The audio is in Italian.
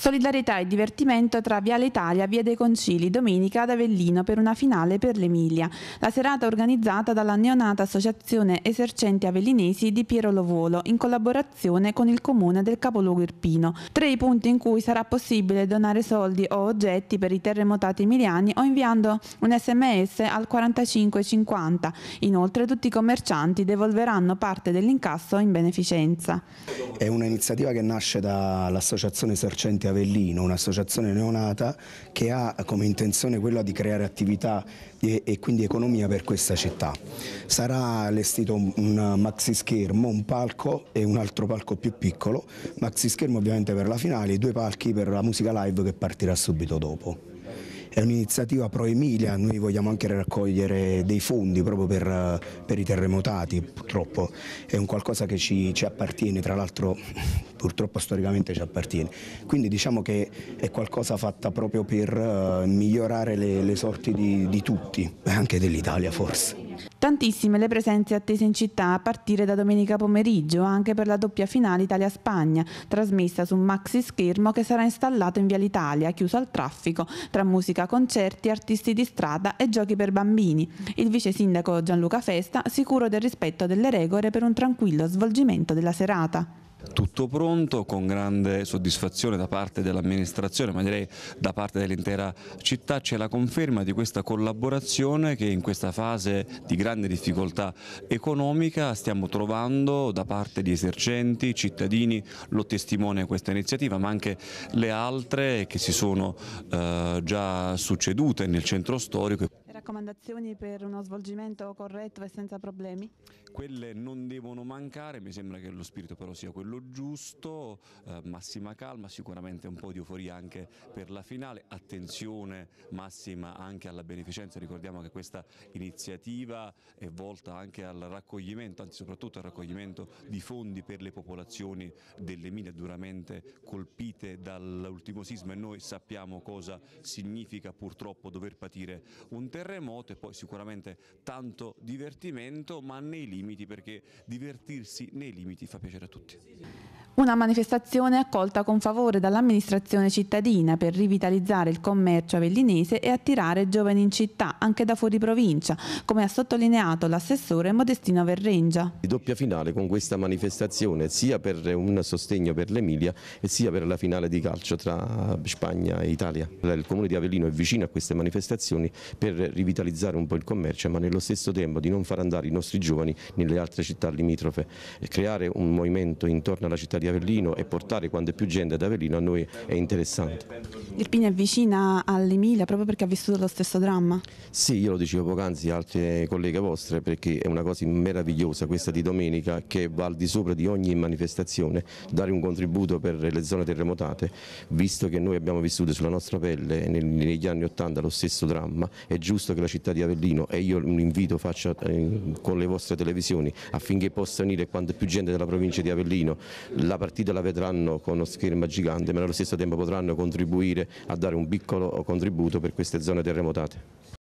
Solidarietà e divertimento tra Viale Italia e Via dei Concili, domenica ad Avellino per una finale per l'Emilia. La serata organizzata dalla neonata Associazione Esercenti Avellinesi di Piero Lovolo, in collaborazione con il comune del capoluogo Irpino. Tre i punti in cui sarà possibile donare soldi o oggetti per i terremotati emiliani o inviando un sms al 4550. Inoltre tutti i commercianti devolveranno parte dell'incasso in beneficenza. È un'iniziativa che nasce dall'Associazione Esercenti Avellinesi Avellino, un'associazione neonata che ha come intenzione quella di creare attività e, quindi economia per questa città. Sarà allestito un maxi schermo, un palco e un altro palco più piccolo, maxi schermo ovviamente per la finale, due palchi per la musica live che partirà subito dopo è un'iniziativa pro Emilia, noi vogliamo anche raccogliere dei fondi proprio per, per i terremotati, purtroppo è un qualcosa che ci, ci appartiene, tra l'altro purtroppo storicamente ci appartiene. Quindi diciamo che è qualcosa fatta proprio per uh, migliorare le, le sorti di, di tutti, anche dell'Italia forse. Tantissime le presenze attese in città a partire da domenica pomeriggio anche per la doppia finale Italia-Spagna, trasmessa su un maxi schermo che sarà installato in Via l'Italia, chiuso al traffico, tra musica, concerti, artisti di strada e giochi per bambini. Il vice sindaco Gianluca Festa, sicuro del rispetto delle regole per un tranquillo svolgimento della serata tutto pronto con grande soddisfazione da parte dell'amministrazione ma direi da parte dell'intera città c'è la conferma di questa collaborazione che in questa fase di grande difficoltà economica stiamo trovando da parte di esercenti, cittadini, lo testimonia questa iniziativa ma anche le altre che si sono eh, già succedute nel centro storico raccomandazioni per uno svolgimento corretto e senza problemi? Quelle non devono mancare, mi sembra che lo spirito però sia quello giusto, eh, massima calma, sicuramente un po' di euforia anche per la finale, attenzione massima anche alla beneficenza, ricordiamo che questa iniziativa è volta anche al raccoglimento, anzi soprattutto al raccoglimento di fondi per le popolazioni dell'Emilia duramente colpite dall'ultimo sisma e noi sappiamo cosa significa purtroppo dover patire un terreno remoto e poi sicuramente tanto divertimento, ma nei limiti perché divertirsi nei limiti fa piacere a tutti. Una manifestazione accolta con favore dall'amministrazione cittadina per rivitalizzare il commercio avellinese e attirare giovani in città, anche da fuori provincia, come ha sottolineato l'assessore Modestino Verrengia. Di doppia finale con questa manifestazione, sia per un sostegno per l'Emilia e sia per la finale di calcio tra Spagna e Italia. Il comune di Avellino è vicino a queste manifestazioni per rivitalizzare rivitalizzare un po' il commercio ma nello stesso tempo di non far andare i nostri giovani nelle altre città limitrofe, creare un movimento intorno alla città di Avellino e portare quante più gente ad Avellino a noi è interessante. Il Pini è vicina all'Emilia proprio perché ha vissuto lo stesso dramma? Sì, io lo dicevo poc'anzi a altre colleghe vostre perché è una cosa meravigliosa questa di domenica che va al di sopra di ogni manifestazione, dare un contributo per le zone terremotate, visto che noi abbiamo vissuto sulla nostra pelle negli anni Ottanta lo stesso dramma, è giusto che che la città di Avellino e io un invito faccio eh, con le vostre televisioni affinché possa unire quanto più gente della provincia di Avellino, la partita la vedranno con uno schermo gigante ma allo stesso tempo potranno contribuire a dare un piccolo contributo per queste zone terremotate.